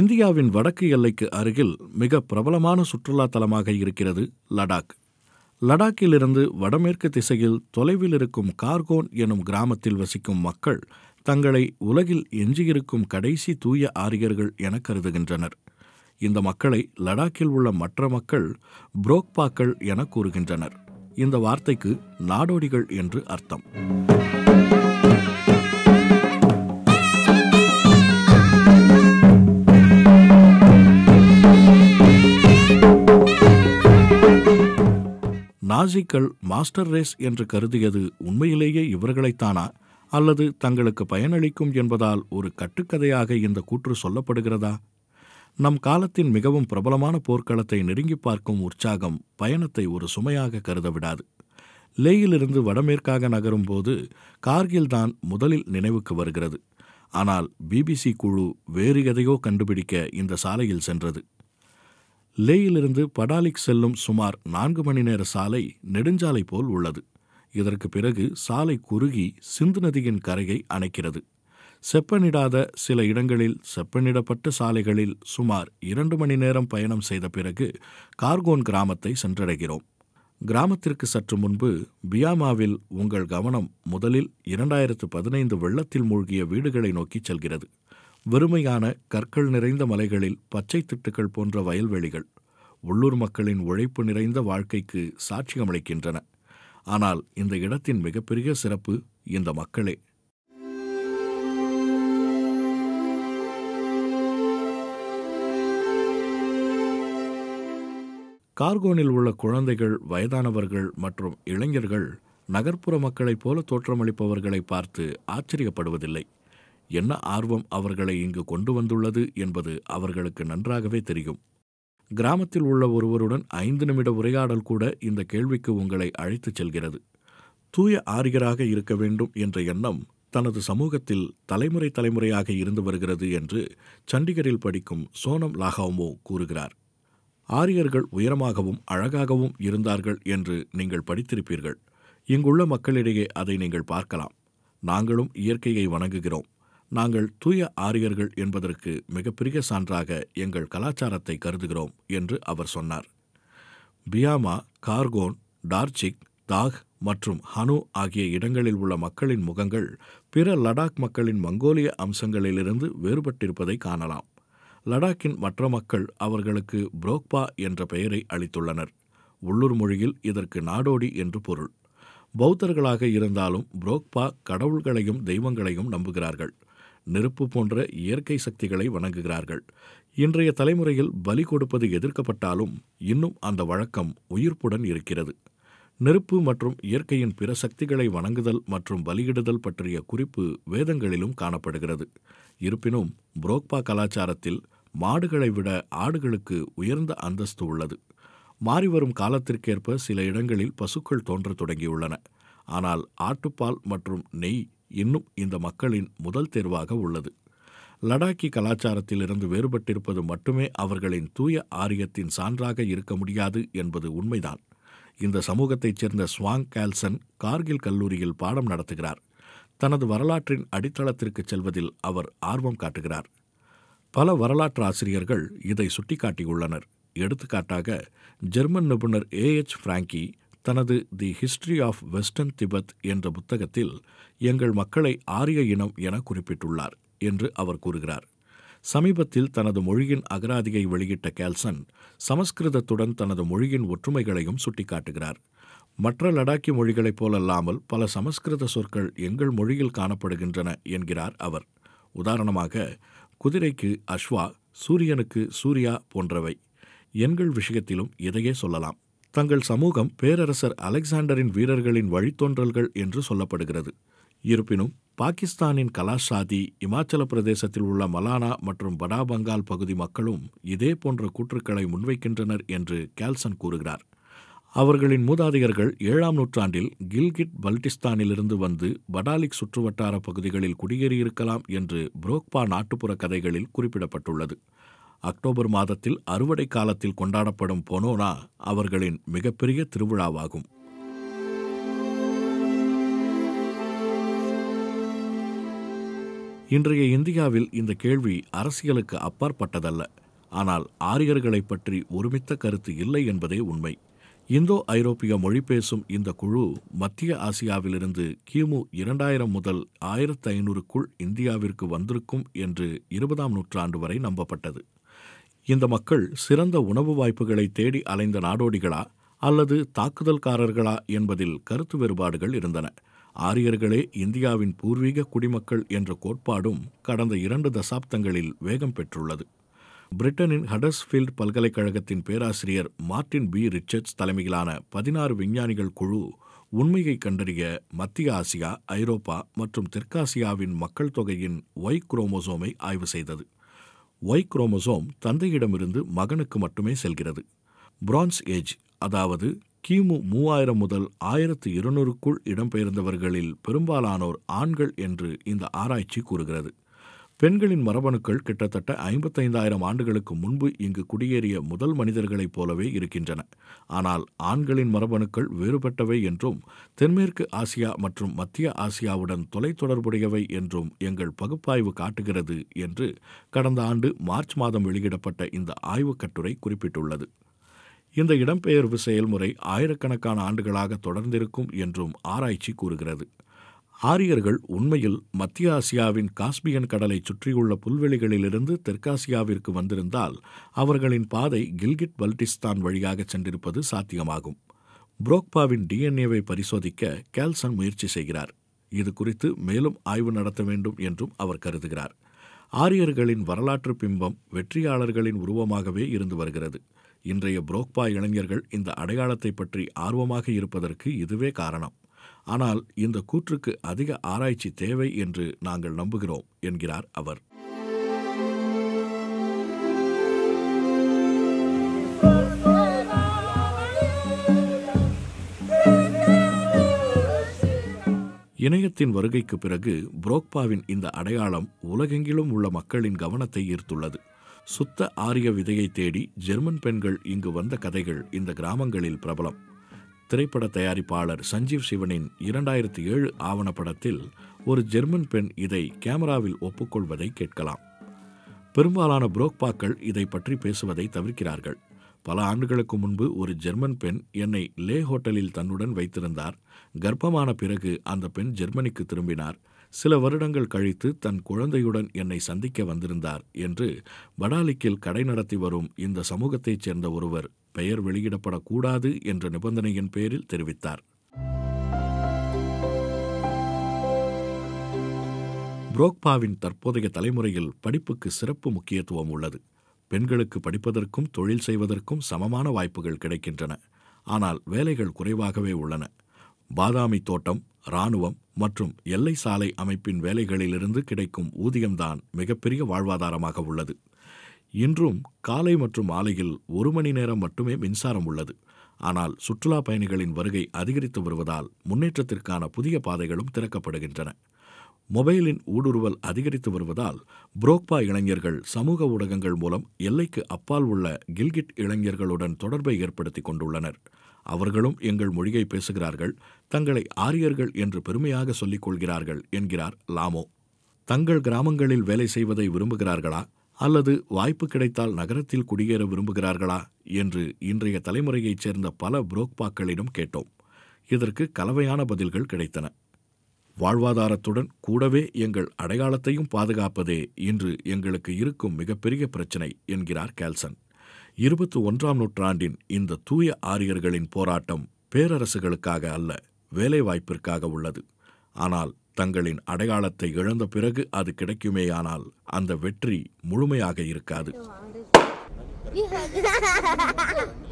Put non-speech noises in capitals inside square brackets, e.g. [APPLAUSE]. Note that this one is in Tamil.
இந்தியாவின் வடக்கு எல்லைக்கு அருகில் மிக பிரபலமான சுற்றுலா தலமாக இருக்கிறது லடாக் லடாக்கிலிருந்து வடமேற்கு திசையில் தொலைவில் இருக்கும் கார்கோன் எனும் கிராமத்தில் வசிக்கும் மக்கள் தங்களை உலகில் எஞ்சியிருக்கும் கடைசி தூய ஆரியர்கள் என கருதுகின்றனர் இந்த மக்களை லடாக்கில் உள்ள மற்ற மக்கள் புரோக்பாக்கள் என கூறுகின்றனர் இந்த வார்த்தைக்கு நாடோடிகள் என்று அர்த்தம் நாசிக்கள் மாஸ்டர் ரேஸ் என்று கருதியது உண்மையிலேயே இவர்களைத்தானா அல்லது தங்களுக்கு பயனளிக்கும் என்பதால் ஒரு கட்டுக்கதையாக இந்த கூற்று சொல்லப்படுகிறதா நம் காலத்தின் மிகவும் பிரபலமான போர்க்களத்தை நெருங்கி பார்க்கும் உற்சாகம் பயணத்தை ஒரு சுமையாக கருதவிடாது லேயிலிருந்து வடமேற்காக நகரும் போது கார்கில் தான் முதலில் நினைவுக்கு வருகிறது ஆனால் பிபிசி குழு வேறு எதையோ கண்டுபிடிக்க இந்த சாலையில் சென்றது லேயிலிருந்து படாலிக் செல்லும் சுமார் நான்கு மணி நேர சாலை நெடுஞ்சாலை போல் உள்ளது இதற்கு பிறகு சாலை குறுகி சிந்து நதியின் கரையை அணைக்கிறது செப்பனிடாத சில இடங்களில் செப்பனிடப்பட்ட சாலைகளில் சுமார் இரண்டு மணி நேரம் பயணம் செய்த பிறகு கார்கோன் கிராமத்தை சென்றடைகிறோம் கிராமத்திற்கு சற்று முன்பு பியாமாவில் உங்கள் கவனம் முதலில் இரண்டாயிரத்து பதினைந்து வெள்ளத்தில் மூழ்கிய வீடுகளை நோக்கி செல்கிறது வெறுமையான கற்கள் நிறைந்த மலைகளில் பச்சை திட்டுக்கள் போன்ற வயல்வெளிகள் உள்ளூர் மக்களின் உழைப்பு நிறைந்த வாழ்க்கைக்கு சாட்சியமளிக்கின்றன ஆனால் இந்த இடத்தின் மிகப்பெரிய சிறப்பு இந்த மக்களே கார்கோனில் உள்ள குழந்தைகள் வயதானவர்கள் மற்றும் இளைஞர்கள் நகர்ப்புற மக்களைப் போல தோற்றமளிப்பவர்களை பார்த்து ஆச்சரியப்படுவதில்லை என்ன ஆர்வம் அவர்களை இங்கு கொண்டு வந்துள்ளது என்பது அவர்களுக்கு நன்றாகவே தெரியும் கிராமத்தில் உள்ள ஒருவருடன் ஐந்து நிமிட உரையாடல் கூட இந்த கேள்விக்கு உங்களை அழைத்துச் செல்கிறது தூய ஆரியராக இருக்க வேண்டும் என்ற எண்ணம் தனது சமூகத்தில் தலைமுறை தலைமுறையாக இருந்து வருகிறது என்று சண்டிகரில் படிக்கும் சோனம் லாகாமோ கூறுகிறார் ஆரியர்கள் உயரமாகவும் அழகாகவும் இருந்தார்கள் என்று நீங்கள் படித்திருப்பீர்கள் இங்குள்ள மக்களிடையே அதை நீங்கள் பார்க்கலாம் நாங்களும் இயற்கையை வணங்குகிறோம் நாங்கள் தூய ஆரியர்கள் என்பதற்கு மிகப்பெரிய சான்றாக எங்கள் கலாச்சாரத்தை கருதுகிறோம் என்று அவர் சொன்னார் பியாமா கார்கோன் டார்ச்சிக் தாக் மற்றும் ஹனு ஆகிய இடங்களில் உள்ள மக்களின் முகங்கள் பிற லடாக் மக்களின் மங்கோலிய அம்சங்களிலிருந்து வேறுபட்டிருப்பதை காணலாம் லடாக்கின் மற்ற மக்கள் அவர்களுக்கு புரோக்பா என்ற பெயரை அளித்துள்ளனர் உள்ளூர் மொழியில் இதற்கு நாடோடி என்று பொருள் பௌத்தர்களாக இருந்தாலும் புரோக்பா கடவுள்களையும் தெய்வங்களையும் நம்புகிறார்கள் நெருப்பு போன்ற இயற்கை சக்திகளை வணங்குகிறார்கள் இன்றைய தலைமுறையில் பலி கொடுப்பது எதிர்க்கப்பட்டாலும் இன்னும் அந்த வழக்கம் உயிர்ப்புடன் இருக்கிறது நெருப்பு மற்றும் இயற்கையின் பிற சக்திகளை வணங்குதல் மற்றும் பலியிடுதல் பற்றிய குறிப்பு வேதங்களிலும் காணப்படுகிறது இருப்பினும் புரோக்பா கலாச்சாரத்தில் மாடுகளை விட ஆடுகளுக்கு உயர்ந்த அந்தஸ்து உள்ளது மாறிவரும் காலத்திற்கேற்ப சில இடங்களில் பசுக்கள் தோன்றத் தொடங்கியுள்ளன ஆனால் ஆட்டுப்பால் மற்றும் நெய் இன்னும் இந்த மக்களின் முதல் தேர்வாக உள்ளது லடாக்கி கலாச்சாரத்தில் இருந்து வேறுபட்டிருப்பது மட்டுமே அவர்களின் தூய ஆரியத்தின் சான்றாக இருக்க முடியாது என்பது உண்மைதான் இந்த சமூகத்தைச் சேர்ந்த ஸ்வாங் கேல்சன் கார்கில் கல்லூரியில் பாடம் நடத்துகிறார் தனது வரலாற்றின் அடித்தளத்திற்கு செல்வதில் அவர் ஆர்வம் காட்டுகிறார் பல வரலாற்று ஆசிரியர்கள் இதை சுட்டிக்காட்டியுள்ளனர் எடுத்துக்காட்டாக ஜெர்மன் நிபுணர் ஏ எச் பிராங்கி தனது the history of western Tibet என்ற புத்தகத்தில் எங்கள் மக்களை ஆரிய இனம் என குறிப்பிட்டுள்ளார் என்று அவர் கூறுகிறார் சமீபத்தில் தனது மொழியின் அகராதியை வெளியிட்ட கேல்சன் சமஸ்கிருதத்துடன் தனது மொழியின் ஒற்றுமைகளையும் சுட்டிக்காட்டுகிறார் மற்ற லடாக்கி மொழிகளைப் போலல்லாமல் பல சமஸ்கிருத சொற்கள் எங்கள் மொழியில் காணப்படுகின்றன என்கிறார் அவர் உதாரணமாக குதிரைக்கு அஸ்வா சூரியனுக்கு சூர்யா போன்றவை எண்கள் விஷயத்திலும் இதையே சொல்லலாம் தங்கள் சமூகம் பேரரசர் அலெக்சாண்டரின் வீரர்களின் வழித்தோன்றல்கள் என்று சொல்லப்படுகிறது இருப்பினும் பாகிஸ்தானின் கலாஷாதி இமாச்சல பிரதேசத்தில் உள்ள மலானா மற்றும் படாபங்கால் பங்கால் பகுதி மக்களும் இதே போன்ற கூற்றுக்களை முன்வைக்கின்றனர் என்று கேல்சன் கூறுகிறார் அவர்களின் மூதாதையர்கள் ஏழாம் நூற்றாண்டில் கில்கிட் பல்டிஸ்தானிலிருந்து வந்து படாலிக் சுற்றுவட்டார பகுதிகளில் குடியேறியிருக்கலாம் என்று புரோக்பா நாட்டுப்புற கதைகளில் குறிப்பிடப்பட்டுள்ளது அக்டோபர் மாதத்தில் அறுவடை காலத்தில் கொண்டாடப்படும் பொனோனா அவர்களின் மிகப்பெரிய திருவிழாவாகும் இன்றைய இந்தியாவில் இந்த கேள்வி அரசியலுக்கு அப்பாற்பட்டதல்ல ஆனால் ஆரியர்களை பற்றி ஒருமித்த கருத்து இல்லை என்பதே உண்மை இந்தோ ஐரோப்பிய மொழி பேசும் இந்த குழு மத்திய ஆசியாவிலிருந்து கிமு இரண்டாயிரம் முதல் ஆயிரத்து ஐநூறுக்குள் இந்தியாவிற்கு வந்திருக்கும் என்று இருபதாம் நூற்றாண்டு வரை நம்பப்பட்டது இந்த மக்கள் சிறந்த உணவு வாய்ப்புகளை தேடி அலைந்த நாடோடிகளா அல்லது தாக்குதல்காரர்களா என்பதில் கருத்து வேறுபாடுகள் இருந்தன ஆரியர்களே இந்தியாவின் பூர்வீக குடிமக்கள் என்ற கோட்பாடும் கடந்த இரண்டு தசாப்தங்களில் வேகம் பெற்றுள்ளது பிரிட்டனின் ஹடர்ஸ்ஃபீல்ட் பல்கலைக்கழகத்தின் பேராசிரியர் மார்டின் பி ரிச்சர்ட்ஸ் தலைமையிலான பதினாறு விஞ்ஞானிகள் குழு உண்மையை கண்டறிய மத்திய ஆசியா ஐரோப்பா மற்றும் தெற்காசியாவின் மக்கள் தொகையின் ஒய் குரோமோசோமை ஆய்வு செய்தது ஒய் குரோமோசோம் தந்தையிடமிருந்து மகனுக்கு மட்டுமே செல்கிறது பிரான்ஸ் ஏஜ் அதாவது கிமு மூவாயிரம் முதல் ஆயிரத்து இருநூறுக்குள் இடம்பெயர்ந்தவர்களில் பெரும்பாலானோர் ஆண்கள் என்று இந்த ஆராய்ச்சி கூறுகிறது பெண்களின் மரபணுக்கள் கிட்டத்தட்ட ஐம்பத்தைந்தாயிரம் ஆண்டுகளுக்கு முன்பு இங்கு குடியேறிய முதல் மனிதர்களைப் போலவே இருக்கின்றன ஆனால் ஆண்களின் மரபணுக்கள் வேறுபட்டவை என்றும் தென்மேற்கு ஆசியா மற்றும் மத்திய ஆசியாவுடன் தொலை தொடர்புடையவை என்றும் எங்கள் பகுப்பாய்வு காட்டுகிறது என்று கடந்த ஆண்டு மார்ச் மாதம் வெளியிடப்பட்ட இந்த ஆய்வுக் கட்டுரை குறிப்பிட்டுள்ளது இந்த இடம்பெயர்வு செயல்முறை ஆயிரக்கணக்கான ஆண்டுகளாக தொடர்ந்திருக்கும் என்றும் ஆராய்ச்சி கூறுகிறது ஆரியர்கள் உண்மையில் மத்திய ஆசியாவின் காஸ்பியன் கடலை சுற்றியுள்ள புல்வெளிகளிலிருந்து தெற்காசியாவிற்கு வந்திருந்தால் அவர்களின் பாதை கில்கிட் பல்டிஸ்தான் வழியாக சென்றிருப்பது சாத்தியமாகும் புரோக்பாவின் டிஎன்ஏவை பரிசோதிக்க கேல்சன் முயற்சி செய்கிறார் இது குறித்து மேலும் ஆய்வு நடத்த வேண்டும் என்றும் அவர் கருதுகிறார் ஆரியர்களின் வரலாற்று பிம்பம் வெற்றியாளர்களின் உருவமாகவே இருந்து வருகிறது இன்றைய புரோக்பா இளைஞர்கள் இந்த அடையாளத்தை பற்றி ஆர்வமாக இருப்பதற்கு இதுவே காரணம் ஆனால் இந்த கூற்றுக்கு அதிக ஆராய்ச்சி தேவை என்று நாங்கள் நம்புகிறோம் என்கிறார் அவர் இணையத்தின் வருகைக்கு பிறகு புரோக்பாவின் இந்த அடையாளம் உலகெங்கிலும் உள்ள மக்களின் கவனத்தை ஈர்த்துள்ளது சுத்த ஆரிய விதையை தேடி ஜெர்மன் பெண்கள் இங்கு வந்த கதைகள் இந்த கிராமங்களில் பிரபலம் திரைப்பட தயாரிப்பாளர் சஞ்சீவ் சிவனின் இரண்டாயிரத்தி ஏழு ஆவணப்படத்தில் ஒரு ஜெர்மன் பெண் இதை கேமராவில் ஒப்புக்கொள்வதை கேட்கலாம் பெரும்பாலான புரோக்பாக்கள் இதை பற்றி பேசுவதை தவிர்க்கிறார்கள் பல ஆண்டுகளுக்கு முன்பு ஒரு ஜெர்மன் பெண் என்னை லே ஹோட்டலில் தன்னுடன் வைத்திருந்தார் கர்ப்பமான பிறகு அந்த பெண் ஜெர்மனிக்கு திரும்பினார் சில வருடங்கள் கழித்து தன் குழந்தையுடன் என்னை சந்திக்க வந்திருந்தார் என்று படாலிக்கில் கடை நடத்தி வரும் இந்த சமூகத்தைச் சேர்ந்த ஒருவர் பெயர் வெளியிடப்படக்கூடாது என்ற நிபந்தனையின் பேரில் தெரிவித்தார் புரோக்பாவின் தற்போதைய தலைமுறையில் படிப்புக்கு சிறப்பு முக்கியத்துவம் உள்ளது பெண்களுக்கு படிப்பதற்கும் தொழில் செய்வதற்கும் சமமான வாய்ப்புகள் கிடைக்கின்றன ஆனால் வேலைகள் குறைவாகவே உள்ளன பாதாமி தோட்டம் இராணுவம் மற்றும் எல்லை சாலை அமைப்பின் வேலைகளிலிருந்து கிடைக்கும் ஊதியம்தான் மிகப்பெரிய வாழ்வாதாரமாக உள்ளது இன்றும் காலை மற்றும் மாலையில் ஒரு மணி நேரம் மட்டுமே மின்சாரம் உள்ளது ஆனால் சுற்றுலா பயணிகளின் வருகை அதிகரித்து வருவதால் முன்னேற்றத்திற்கான புதிய பாதைகளும் திறக்கப்படுகின்றன மொபைலின் ஊடுருவல் அதிகரித்து வருவதால் புரோக்பா இளைஞர்கள் சமூக ஊடகங்கள் மூலம் எல்லைக்கு அப்பால் உள்ள கில்கிட் இளைஞர்களுடன் தொடர்பை ஏற்படுத்தி கொண்டுள்ளனர் அவர்களும் எங்கள் மொழியை பேசுகிறார்கள் தங்களை ஆரியர்கள் என்று பெருமையாக சொல்லிக் கொள்கிறார்கள் என்கிறார் லாமோ தங்கள் கிராமங்களில் வேலை செய்வதை விரும்புகிறார்களா அல்லது வாய்ப்பு கிடைத்தால் நகரத்தில் குடியேற விரும்புகிறார்களா என்று இன்றைய தலைமுறையைச் சேர்ந்த பல புரோக்பாக்களிடம் கேட்டோம் இதற்கு கலவையான பதில்கள் கிடைத்தன வாழ்வாதாரத்துடன் கூடவே எங்கள் அடையாளத்தையும் பாதுகாப்பதே இன்று எங்களுக்கு இருக்கும் மிகப்பெரிய பிரச்சினை என்கிறார் கேல்சன் இருபத்தி ஒன்றாம் நூற்றாண்டின் இந்த தூய ஆரியர்களின் போராட்டம் பேரரசுகளுக்காக அல்ல வேலைவாய்ப்பிற்காக உள்ளது ஆனால் தங்களின் அடையாளத்தை இழந்த பிறகு அது கிடைக்குமேயானால் அந்த வெற்றி முழுமையாக இருக்காது [LAUGHS] [LAUGHS]